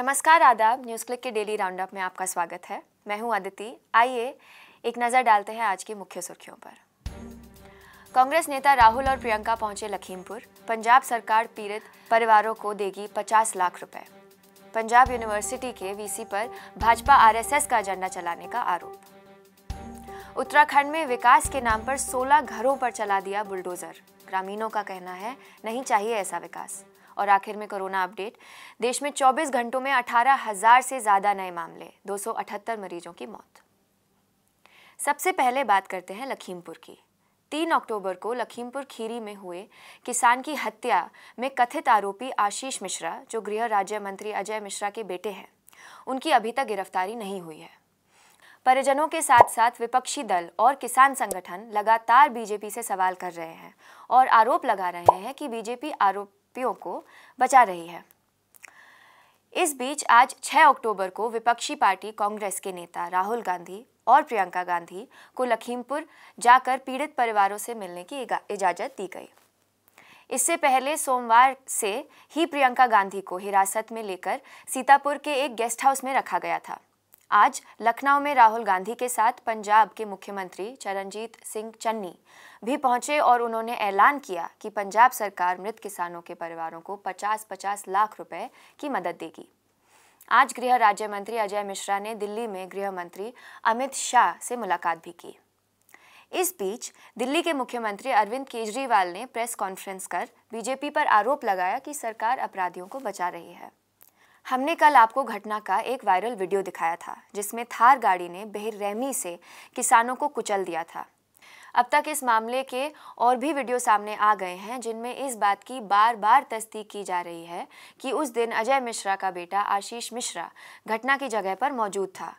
नमस्कार आदाब news click के डेली राउंडअप में आपका स्वागत है मैं हूं अदिति आइए एक नज़र डालते हैं आज की मुख्य सुर्खियों पर कांग्रेस नेता राहुल और प्रियंका पहुंचे लखीमपुर पंजाब सरकार पीड़ित परिवारों को देगी 50 लाख रुपए पंजाब यूनिवर्सिटी के वीसी पर भाजपा आरएसएस का एजेंडा चलाने का आरोप उत्तराखंड में विकास के नाम पर 16 घरों पर चला दिया बुलडोजर ग्रामीणों का कहना है नहीं चाहिए ऐसा विकास और आखिर में कोरोना अपडेट देश में 24 घंटों में 18,000 से ज़्यादा नए मामले 278 मरीजों की मौत सबसे पहले बात करते हैं लखीमपुर की तीन अक्टूबर को लखीमपुर खीरी में हुए किसान की हत्या में कथित आरोपी आशीष मिश्रा जो गृह राज्य मंत्री अजय मिश्रा के बेटे हैं उनकी अभी तक गिरफ्तारी नहीं हुई है परिजनों के साथ साथ विपक्षी दल और किसान संगठन लगातार बीजेपी से सवाल कर रहे हैं और आरोप लगा रहे हैं कि बीजेपी आरोप व्यक्तियों को बचा रही है इस बीच आज 6 अक्टूबर को विपक्षी पार्टी कांग्रेस के नेता राहुल गांधी और प्रियंका गांधी को लखीमपुर जाकर पीड़ित परिवारों से मिलने की इजाज़त दी गई इससे पहले सोमवार से ही प्रियंका गांधी को हिरासत में लेकर सीतापुर के एक गेस्ट हाउस में रखा गया था आज लखनऊ में राहुल गांधी के साथ पंजाब के मुख्यमंत्री चरणजीत सिंह चन्नी भी पहुंचे और उन्होंने ऐलान किया कि पंजाब सरकार मृत किसानों के परिवारों को 50-50 लाख रुपए की मदद देगी आज गृह राज्य मंत्री अजय मिश्रा ने दिल्ली में गृह मंत्री अमित शाह से मुलाकात भी की इस बीच दिल्ली के मुख्यमंत्री अरविंद केजरीवाल ने प्रेस कॉन्फ्रेंस कर बीजेपी पर आरोप लगाया कि सरकार अपराधियों को बचा रही है हमने कल आपको घटना का एक वायरल वीडियो दिखाया था जिसमें थार गाड़ी ने बेहरहमी से किसानों को कुचल दिया था अब तक इस मामले के और भी वीडियो सामने आ गए हैं जिनमें इस बात की बार बार तस्दीक की जा रही है कि उस दिन अजय मिश्रा का बेटा आशीष मिश्रा घटना की जगह पर मौजूद था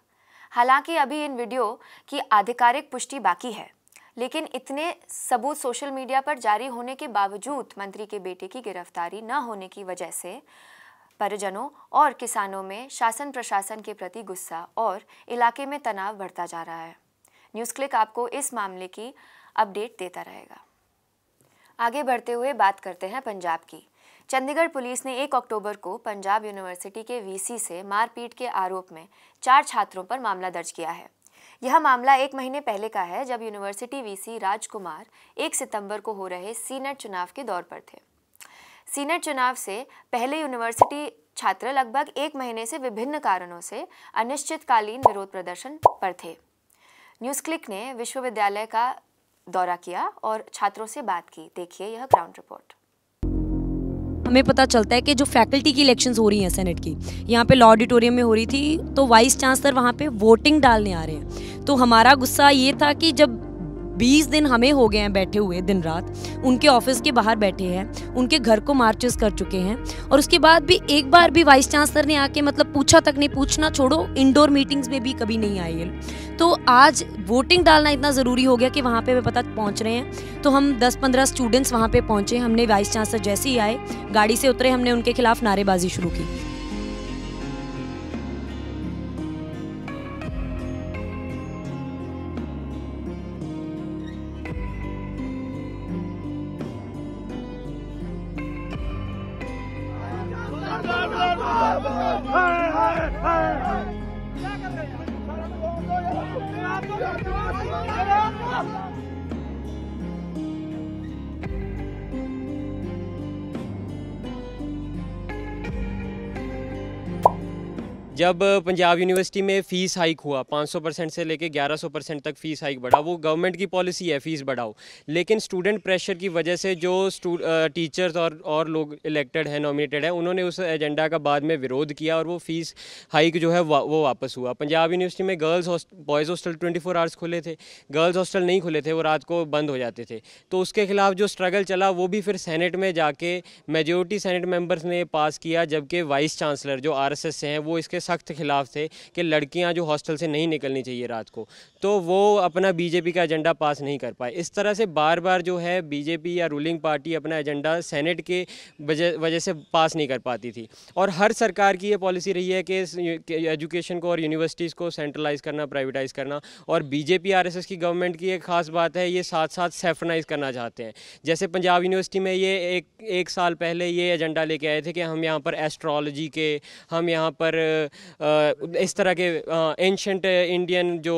हालांकि अभी इन वीडियो की आधिकारिक पुष्टि बाकी है लेकिन इतने सबूत सोशल मीडिया पर जारी होने के बावजूद मंत्री के बेटे की गिरफ्तारी न होने की वजह से परिजनों और किसानों में शासन प्रशासन के प्रति गुस्सा और इलाके में तनाव बढ़ता जा रहा है न्यूज़ क्लिक आपको इस मामले की अपडेट देता रहेगा आगे बढ़ते हुए बात करते हैं पंजाब की चंडीगढ़ पुलिस ने 1 अक्टूबर को पंजाब यूनिवर्सिटी के वीसी से मारपीट के आरोप में चार छात्रों पर मामला दर्ज किया है यह मामला एक महीने पहले का है जब यूनिवर्सिटी वीसी राजकुमार 1 सितंबर को हो रहे सीनेट चुनाव के दौर पर थे सीनेट चुनाव से पहले यूनिवर्सिटी छात्र लगभग एक महीने से विभिन्न कारणों से अनिश्चितकालीन विरोध प्रदर्शन पर थे न्यूज़ क्लिक ने विश्वविद्यालय का दौरा किया और छात्रों से बात की देखिए यह ग्राउंड रिपोर्ट हमें पता चलता है कि जो फैकल्टी की इलेक्शंस हो रही हैं सेनेट की यहाँ पे लॉ ऑडिटोरियम में हो रही थी तो वाइस चांसलर वहाँ पे वोटिंग डालने आ रहे हैं तो हमारा गुस्सा ये था कि जब बीस दिन हमें हो गए हैं बैठे हुए दिन रात उनके ऑफिस के बाहर बैठे हैं उनके घर को मार्चेस कर चुके हैं और उसके बाद भी एक बार भी वाइस चांसलर ने आके मतलब पूछा तक नहीं पूछना छोड़ो इंडोर मीटिंग्स में भी कभी नहीं आई है तो आज वोटिंग डालना इतना ज़रूरी हो गया कि वहाँ पे हमें पता पहुँच रहे हैं तो हम 10-15 स्टूडेंट्स वहाँ पे पहुँचे हमने वाइस चांसलर जैसे ही आए गाड़ी से उतरे हमने उनके खिलाफ नारेबाजी शुरू की ਹਾਏ ਹਾਏ ਹਾਏ ਕੀ ਕਰ ਰਹੇ ਹੋ ਸਾਰਾ ਨੂੰ ਦੋ ਯਾਰ जब पंजाब यूनिवर्सिटी में फ़ीस हाइक हुआ 500 परसेंट से लेके 1100 परसेंट तक फ़ीस हाइक बढ़ा वो गवर्नमेंट की पॉलिसी है फ़ीस बढ़ाओ लेकिन स्टूडेंट प्रेशर की वजह से जो टीचर्स और और लोग इलेक्टेड हैं नॉमिनेटेड हैं उन्होंने उस एजेंडा का बाद में विरोध किया और वो फ़ीस हाइक जो है वा, वो वापस हुआ पंजाब यूनिवर्सिटी में girls boys hostel twenty hours खुले थे गर्ल्स हॉस्टल नहीं खुले थे वो रात को बंद हो जाते थे तो उसके खिलाफ जो स्ट्रगल चला वो भी फिर सेनेट में जाके मेजोरिटी सेनेट मेम्बर्स ने पास किया जबकि वाइस चांसलर जो आर से हैं वो इसके सख्त खिलाफ थे कि लड़कियां जो हॉस्टल से नहीं निकलनी चाहिए रात को तो वो अपना बीजेपी का एजेंडा पास नहीं कर पाए इस तरह से बार बार जो है बीजेपी या रूलिंग पार्टी अपना एजेंडा सेनेट के वजह से पास नहीं कर पाती थी और हर सरकार की ये पॉलिसी रही है कि एजुकेशन को और यूनिवर्सिटीज़ को सेंट्रलाइज करना प्राइवेटाइज करना और बीजेपी आर की गवर्नमेंट की एक ख़ास बात है ये साथ साथ सेफनाइज करना चाहते हैं जैसे पंजाब यूनिवर्सिटी में ये एक एक साल पहले ये एजेंडा लेके आए थे कि हम यहाँ पर एस्ट्रोलॉजी के हम यहाँ पर इस तरह के एंशंट इंडियन जो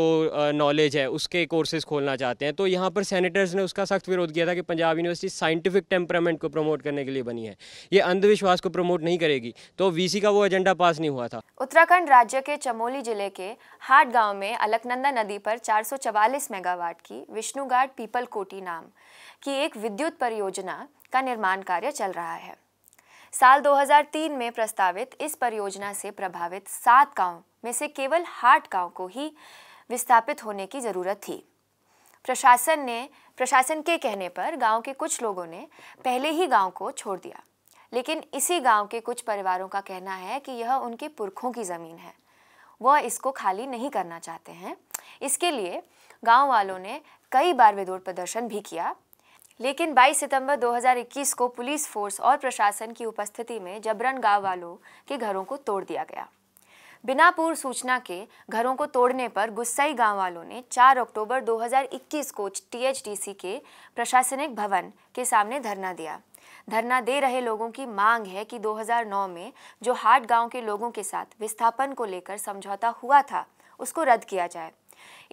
नॉलेज है उसके कोर्सेज खोलना चाहते हैं तो यहाँ पर सेनेटर्स ने उसका सख्त विरोध किया था कि पंजाब यूनिवर्सिटी साइंटिफिक टेम्परामेंट को प्रमोट करने के लिए बनी है ये अंधविश्वास को प्रमोट नहीं करेगी तो वी का वो एजेंडा पास नहीं हुआ था उत्तराखंड राज्य के चमोली जिले के हाट गाँव में अलकनंदा नदी पर चार मेगावाट की विष्णुगाट पीपल कोटी नाम की एक विद्युत परियोजना का निर्माण कार्य चल रहा है साल 2003 में प्रस्तावित इस परियोजना से प्रभावित सात गांव में से केवल आठ गांव को ही विस्थापित होने की ज़रूरत थी प्रशासन ने प्रशासन के कहने पर गांव के कुछ लोगों ने पहले ही गांव को छोड़ दिया लेकिन इसी गांव के कुछ परिवारों का कहना है कि यह उनके पुरखों की ज़मीन है वह इसको खाली नहीं करना चाहते हैं इसके लिए गांव वालों ने कई बार विरोध प्रदर्शन भी किया लेकिन 22 सितंबर 2021 को पुलिस फोर्स और प्रशासन की उपस्थिति में जबरन गांव वालों के घरों को तोड़ दिया गया बिना पूर्व सूचना के घरों को तोड़ने पर गुस्साई गांव वालों ने 4 अक्टूबर 2021 को टीएचडीसी के प्रशासनिक भवन के सामने धरना दिया धरना दे रहे लोगों की मांग है कि 2009 में जो हाट गांव के लोगों के साथ विस्थापन को लेकर समझौता हुआ था उसको रद्द किया जाए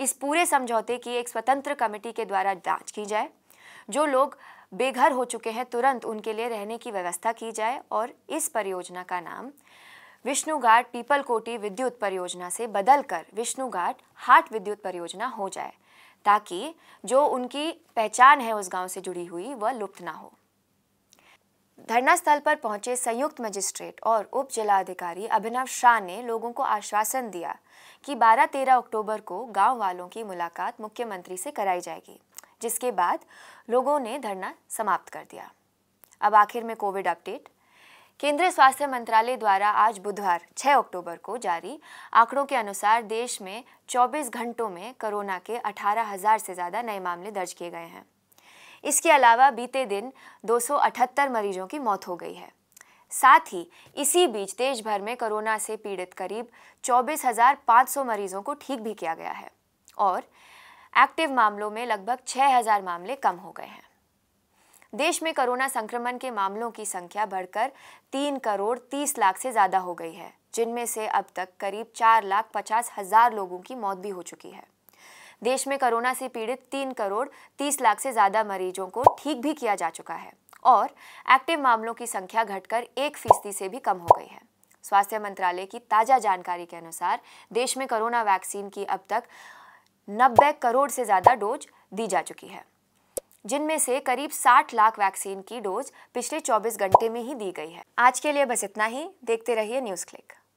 इस पूरे समझौते की एक स्वतंत्र कमेटी के द्वारा जांच की जाए जो लोग बेघर हो चुके हैं तुरंत उनके लिए रहने की व्यवस्था की जाए और इस परियोजना का नाम विष्णु घाट पीपल कोटी विद्युत परियोजना से बदलकर विष्णु घाट हाट विद्युत परियोजना हो जाए ताकि जो उनकी पहचान है उस गांव से जुड़ी हुई वह लुप्त ना हो धरना स्थल पर पहुंचे संयुक्त मजिस्ट्रेट और उप जिलाधिकारी अभिनव शाह ने लोगों को आश्वासन दिया कि 12-13 अक्टूबर को गांव वालों की मुलाकात मुख्यमंत्री से कराई जाएगी जिसके बाद लोगों ने धरना समाप्त कर दिया अब आखिर में कोविड अपडेट केंद्रीय स्वास्थ्य मंत्रालय द्वारा आज बुधवार 6 अक्टूबर को जारी आंकड़ों के अनुसार देश में 24 घंटों में कोरोना के 18,000 से ज़्यादा नए मामले दर्ज किए गए हैं इसके अलावा बीते दिन 278 मरीजों की मौत हो गई है साथ ही इसी बीच देश भर में कोरोना से पीड़ित करीब 24,500 मरीजों को ठीक भी किया गया है और एक्टिव मामलों में लगभग 6000 मामले कम हो गए हैं देश में कोरोना संक्रमण के मामलों की संख्या बढ़कर तीन करोड़ तीस लाख से ज़्यादा हो गई है जिनमें से अब तक करीब चार लाख पचास हजार लोगों की मौत भी हो चुकी है देश में कोरोना से पीड़ित तीन करोड़ तीस लाख से ज़्यादा मरीजों को ठीक भी किया जा चुका है और एक्टिव मामलों की संख्या घटकर एक फीसदी से भी कम हो गई है स्वास्थ्य मंत्रालय की ताज़ा जानकारी के अनुसार देश में कोरोना वैक्सीन की अब तक नब्बे करोड़ से ज़्यादा डोज दी जा चुकी है जिनमें से करीब 60 लाख वैक्सीन की डोज पिछले 24 घंटे में ही दी गई है आज के लिए बस इतना ही देखते रहिए न्यूज़ क्लिक